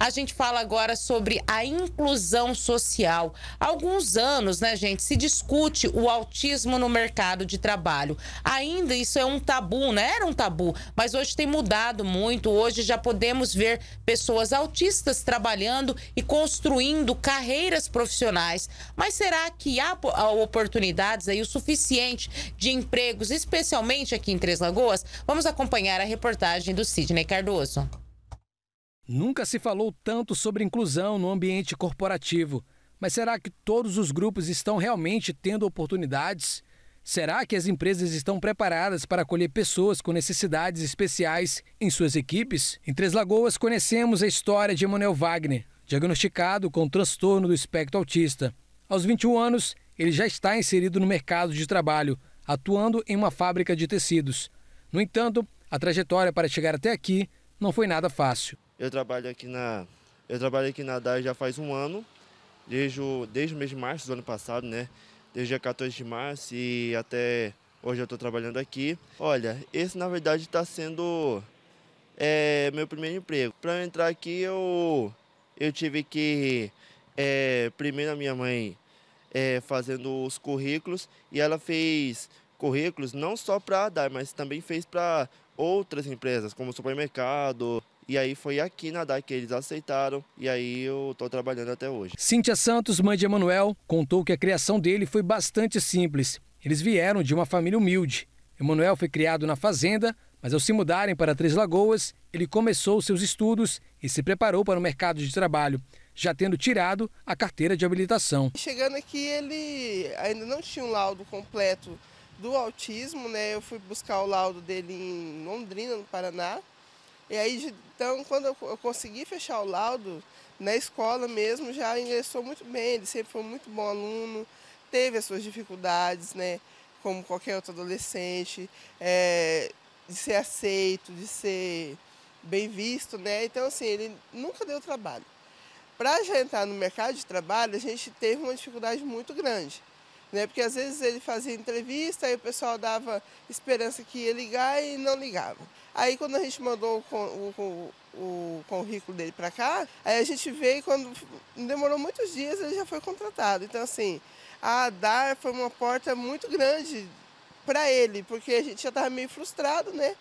A gente fala agora sobre a inclusão social. Há alguns anos, né, gente, se discute o autismo no mercado de trabalho. Ainda isso é um tabu, né? Era um tabu, mas hoje tem mudado muito. Hoje já podemos ver pessoas autistas trabalhando e construindo carreiras profissionais. Mas será que há oportunidades aí o suficiente de empregos, especialmente aqui em Três Lagoas? Vamos acompanhar a reportagem do Sidney Cardoso. Nunca se falou tanto sobre inclusão no ambiente corporativo, mas será que todos os grupos estão realmente tendo oportunidades? Será que as empresas estão preparadas para acolher pessoas com necessidades especiais em suas equipes? Em Três Lagoas, conhecemos a história de Emanuel Wagner, diagnosticado com transtorno do espectro autista. Aos 21 anos, ele já está inserido no mercado de trabalho, atuando em uma fábrica de tecidos. No entanto, a trajetória para chegar até aqui não foi nada fácil. Eu trabalho aqui na, eu trabalho aqui na DAI já faz um ano, desde o, desde o mês de março do ano passado, né? Desde dia 14 de março e até hoje eu estou trabalhando aqui. Olha, esse na verdade está sendo é, meu primeiro emprego. Para entrar aqui eu, eu tive que, é, primeiro a minha mãe é, fazendo os currículos e ela fez currículos não só para a DAI, mas também fez para outras empresas, como supermercado, e aí foi aqui na DAI que eles aceitaram e aí eu estou trabalhando até hoje. Cíntia Santos, mãe de Emanuel, contou que a criação dele foi bastante simples. Eles vieram de uma família humilde. Emanuel foi criado na fazenda, mas ao se mudarem para Três Lagoas, ele começou seus estudos e se preparou para o mercado de trabalho, já tendo tirado a carteira de habilitação. Chegando aqui, ele ainda não tinha um laudo completo do autismo, né? Eu fui buscar o laudo dele em Londrina, no Paraná. E aí, então, quando eu consegui fechar o laudo, na escola mesmo já ingressou muito bem, ele sempre foi um muito bom aluno, teve as suas dificuldades, né? Como qualquer outro adolescente, é, de ser aceito, de ser bem visto, né? Então, assim, ele nunca deu trabalho. Para já entrar no mercado de trabalho, a gente teve uma dificuldade muito grande. Né? Porque às vezes ele fazia entrevista, aí o pessoal dava esperança que ia ligar e não ligava. Aí quando a gente mandou o, o, o currículo dele para cá, aí a gente veio quando demorou muitos dias ele já foi contratado. Então assim, a dar foi uma porta muito grande para ele, porque a gente já estava meio frustrado, né?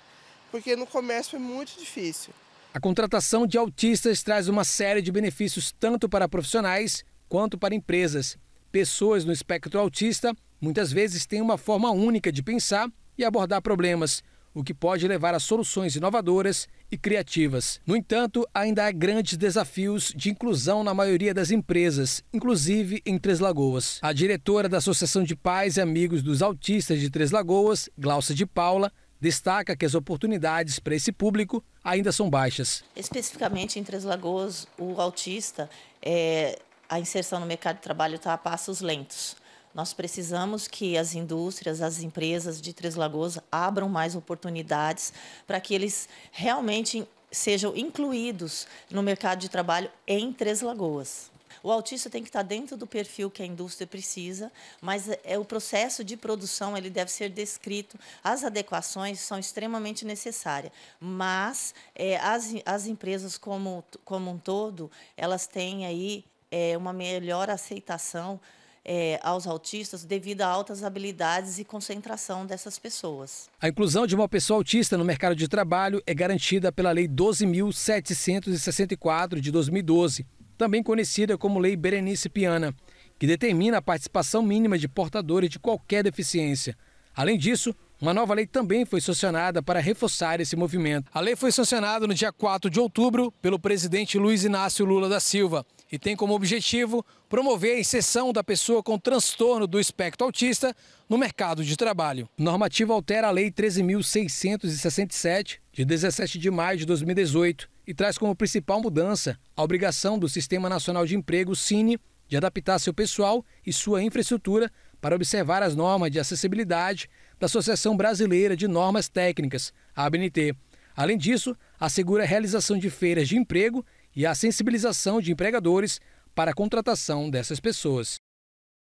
Porque no comércio foi muito difícil. A contratação de autistas traz uma série de benefícios tanto para profissionais quanto para empresas. Pessoas no espectro autista muitas vezes têm uma forma única de pensar e abordar problemas, o que pode levar a soluções inovadoras e criativas. No entanto, ainda há grandes desafios de inclusão na maioria das empresas, inclusive em Três Lagoas. A diretora da Associação de Pais e Amigos dos Autistas de Três Lagoas, Glaucia de Paula, destaca que as oportunidades para esse público ainda são baixas. Especificamente em Três Lagoas, o autista é, a inserção no mercado de trabalho está a passos lentos. Nós precisamos que as indústrias, as empresas de Três Lagoas abram mais oportunidades para que eles realmente sejam incluídos no mercado de trabalho em Três Lagoas. O autista tem que estar tá dentro do perfil que a indústria precisa, mas é, é o processo de produção ele deve ser descrito. As adequações são extremamente necessárias, mas é, as, as empresas como, como um todo elas têm aí é, uma melhor aceitação é, aos autistas devido a altas habilidades e concentração dessas pessoas. A inclusão de uma pessoa autista no mercado de trabalho é garantida pela Lei 12.764 de 2012, também conhecida como Lei Berenice Piana, que determina a participação mínima de portadores de qualquer deficiência. Além disso, uma nova lei também foi sancionada para reforçar esse movimento. A lei foi sancionada no dia 4 de outubro pelo presidente Luiz Inácio Lula da Silva e tem como objetivo promover a inserção da pessoa com transtorno do espectro autista no mercado de trabalho. O normativo altera a Lei 13.667, de 17 de maio de 2018, e traz como principal mudança a obrigação do Sistema Nacional de Emprego, Cine, de adaptar seu pessoal e sua infraestrutura para observar as normas de acessibilidade da Associação Brasileira de Normas Técnicas, ABNT. Além disso, assegura a realização de feiras de emprego e a sensibilização de empregadores para a contratação dessas pessoas.